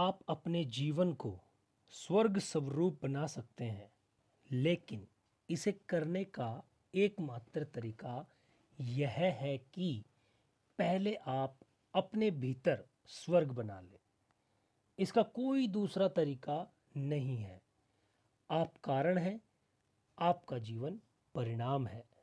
आप अपने जीवन को स्वर्ग स्वरूप बना सकते हैं लेकिन इसे करने का एकमात्र तरीका यह है कि पहले आप अपने भीतर स्वर्ग बना लें इसका कोई दूसरा तरीका नहीं है आप कारण हैं आपका जीवन परिणाम है